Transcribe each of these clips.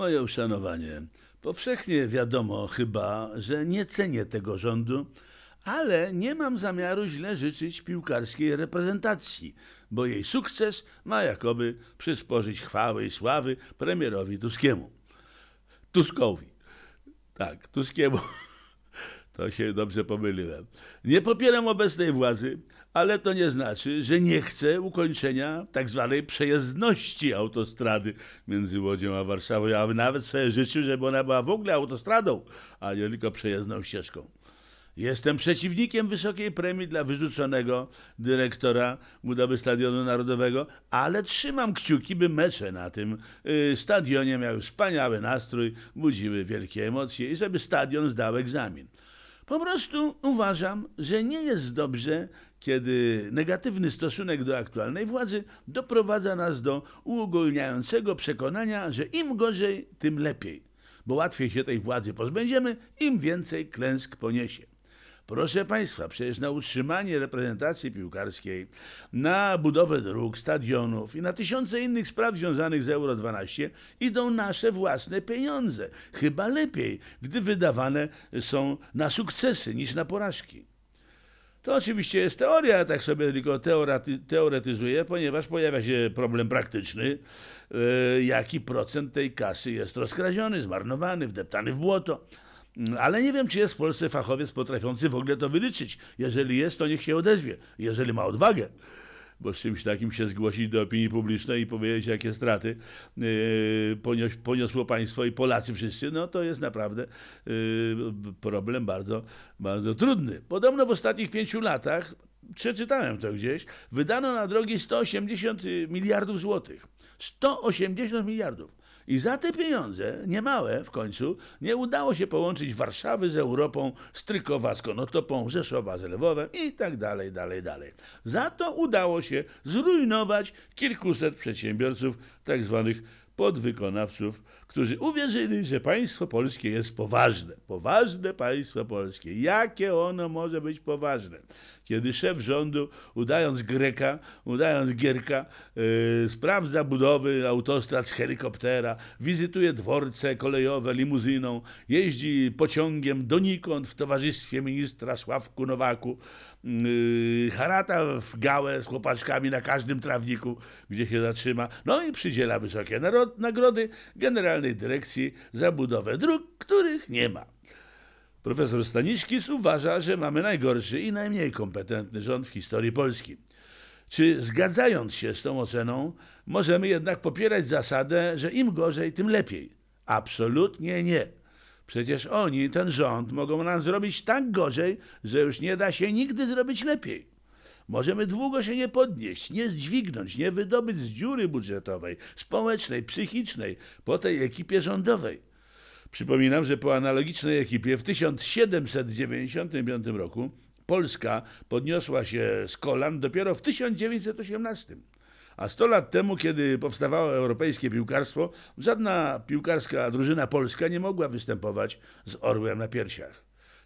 Moje uszanowanie. Powszechnie wiadomo chyba, że nie cenię tego rządu, ale nie mam zamiaru źle życzyć piłkarskiej reprezentacji, bo jej sukces ma jakoby przysporzyć chwały i sławy premierowi Tuskiemu. Tuskowi. Tak, Tuskiemu. To się dobrze pomyliłem. Nie popieram obecnej władzy, ale to nie znaczy, że nie chcę ukończenia tak zwanej przejezdności autostrady między Łodzią a Warszawą. Ja bym nawet sobie życzył, żeby ona była w ogóle autostradą, a nie tylko przejezdną ścieżką. Jestem przeciwnikiem wysokiej premii dla wyrzuconego dyrektora budowy Stadionu Narodowego, ale trzymam kciuki, by mecze na tym y, stadionie miały wspaniały nastrój, budziły wielkie emocje i żeby stadion zdał egzamin. Po prostu uważam, że nie jest dobrze, kiedy negatywny stosunek do aktualnej władzy doprowadza nas do uogólniającego przekonania, że im gorzej, tym lepiej, bo łatwiej się tej władzy pozbędziemy, im więcej klęsk poniesie. Proszę Państwa, przecież na utrzymanie reprezentacji piłkarskiej, na budowę dróg, stadionów i na tysiące innych spraw związanych z Euro 12 idą nasze własne pieniądze. Chyba lepiej, gdy wydawane są na sukcesy niż na porażki. To oczywiście jest teoria, tak sobie tylko teorety, teoretyzuję, ponieważ pojawia się problem praktyczny, yy, jaki procent tej kasy jest rozkradziony, zmarnowany, wdeptany w błoto. Mm, ale nie wiem, czy jest w Polsce fachowiec potrafiący w ogóle to wyliczyć. Jeżeli jest, to niech się odezwie, jeżeli ma odwagę. Bo z czymś takim się zgłosić do opinii publicznej i powiedzieć, jakie straty yy, poniosło państwo i Polacy wszyscy, no to jest naprawdę yy, problem bardzo, bardzo trudny. Podobno w ostatnich pięciu latach, przeczytałem to gdzieś, wydano na drogi 180 miliardów złotych. 180 miliardów. I za te pieniądze, niemałe w końcu, nie udało się połączyć Warszawy z Europą, Strykowa z Konotopą, Rzeszowa z Lwowem i tak dalej, dalej, dalej. Za to udało się zrujnować kilkuset przedsiębiorców, tak zwanych podwykonawców, którzy uwierzyli, że państwo polskie jest poważne. Poważne państwo polskie. Jakie ono może być poważne? Kiedy szef rządu, udając Greka, udając Gierka, yy, sprawdza budowy autostrad z helikoptera, wizytuje dworce kolejowe limuzyną, jeździ pociągiem donikąd w towarzystwie ministra Sławku Nowaku, yy, harata w gałę z chłopaczkami na każdym trawniku, gdzie się zatrzyma, no i przydziela wysokie narody nagrody Generalnej Dyrekcji za budowę dróg, których nie ma. Profesor Staniszkis uważa, że mamy najgorszy i najmniej kompetentny rząd w historii Polski. Czy zgadzając się z tą oceną, możemy jednak popierać zasadę, że im gorzej, tym lepiej? Absolutnie nie. Przecież oni, ten rząd, mogą nam zrobić tak gorzej, że już nie da się nigdy zrobić lepiej. Możemy długo się nie podnieść, nie dźwignąć, nie wydobyć z dziury budżetowej, społecznej, psychicznej po tej ekipie rządowej. Przypominam, że po analogicznej ekipie w 1795 roku Polska podniosła się z kolan dopiero w 1918. A 100 lat temu, kiedy powstawało europejskie piłkarstwo, żadna piłkarska drużyna polska nie mogła występować z orłem na piersiach.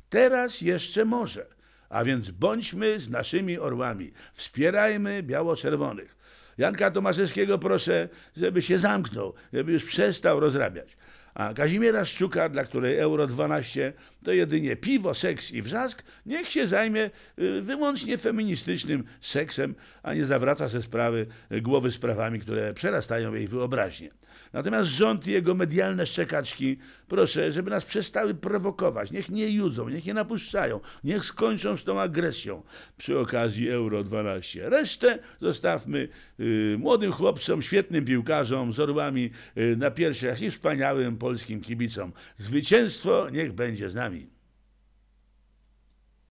Teraz jeszcze może. A więc bądźmy z naszymi orłami. Wspierajmy biało-czerwonych. Janka Tomaszewskiego proszę, żeby się zamknął, żeby już przestał rozrabiać. A Kazimiera Szczuka, dla której euro 12 to jedynie piwo, seks i wrzask, niech się zajmie y, wyłącznie feministycznym seksem, a nie zawraca ze sprawy y, głowy sprawami, które przerastają jej wyobraźnię. Natomiast rząd i jego medialne szczekaczki, proszę, żeby nas przestały prowokować, niech nie judzą, niech nie napuszczają, niech skończą z tą agresją przy okazji Euro 12. Resztę zostawmy y, młodym chłopcom, świetnym piłkarzom z orłami na piersiach i wspaniałym polskim kibicom. Zwycięstwo niech będzie z nami.